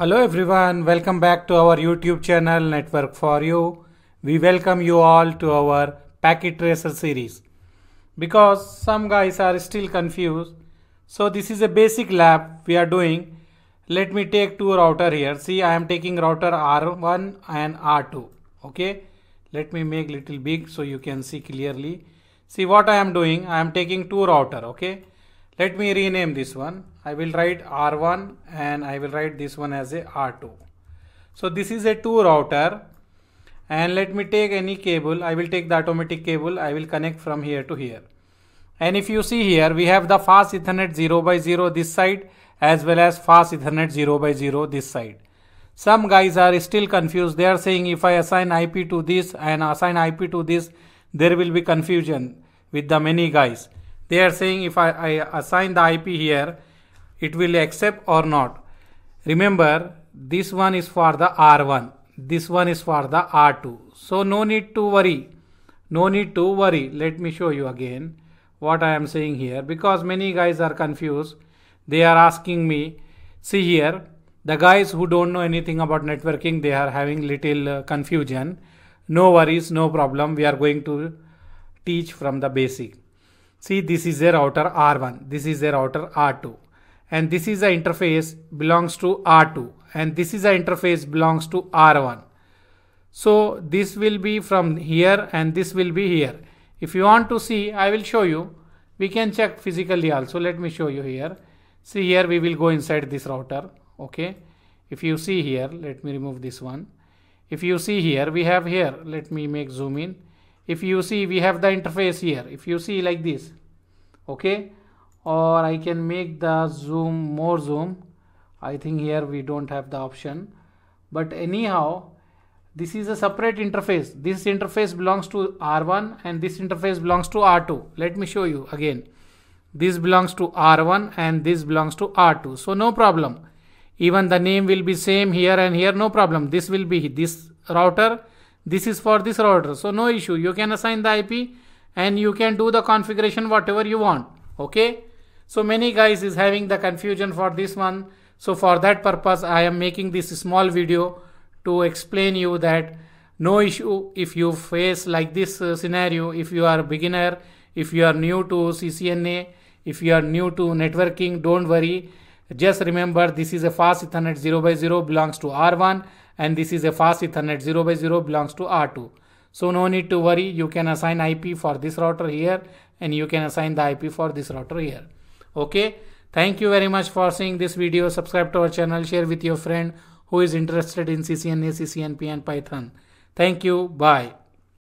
Hello everyone, welcome back to our YouTube channel Network for You. We welcome you all to our Packet Tracer series. Because some guys are still confused, so this is a basic lab we are doing. Let me take two router here. See, I am taking router R1 and R2. Okay, let me make little big so you can see clearly. See what I am doing. I am taking two router. Okay, let me rename this one I will write R1 and I will write this one as a R2. So this is a two router and let me take any cable. I will take the automatic cable. I will connect from here to here. And if you see here, we have the fast ethernet 0 by 0 this side as well as fast ethernet 0 by 0 this side. Some guys are still confused. They are saying if I assign IP to this and assign IP to this, there will be confusion with the many guys. They are saying if I, I assign the IP here, it will accept or not. Remember this one is for the R1, this one is for the R2. So no need to worry, no need to worry. Let me show you again what I am saying here because many guys are confused. They are asking me, see here, the guys who don't know anything about networking, they are having little uh, confusion. No worries, no problem. We are going to teach from the basic. See, this is a router R1. This is a router R2 and this is the interface belongs to R2 and this is the interface belongs to R1. So this will be from here and this will be here. If you want to see, I will show you. We can check physically also. Let me show you here. See here we will go inside this router. Okay. If you see here, let me remove this one. If you see here, we have here. Let me make zoom in. If you see, we have the interface here. If you see like this. Okay or I can make the zoom more zoom I think here we don't have the option but anyhow this is a separate interface this interface belongs to R1 and this interface belongs to R2 let me show you again this belongs to R1 and this belongs to R2 so no problem even the name will be same here and here no problem this will be this router this is for this router so no issue you can assign the IP and you can do the configuration whatever you want okay so many guys is having the confusion for this one. So for that purpose, I am making this small video to explain you that no issue if you face like this uh, scenario, if you are beginner, if you are new to CCNA, if you are new to networking, don't worry. Just remember this is a fast Ethernet 0 by 0 belongs to R1 and this is a fast Ethernet 0 by 0 belongs to R2. So no need to worry. You can assign IP for this router here and you can assign the IP for this router here okay thank you very much for seeing this video subscribe to our channel share with your friend who is interested in ccna ccnp and python thank you bye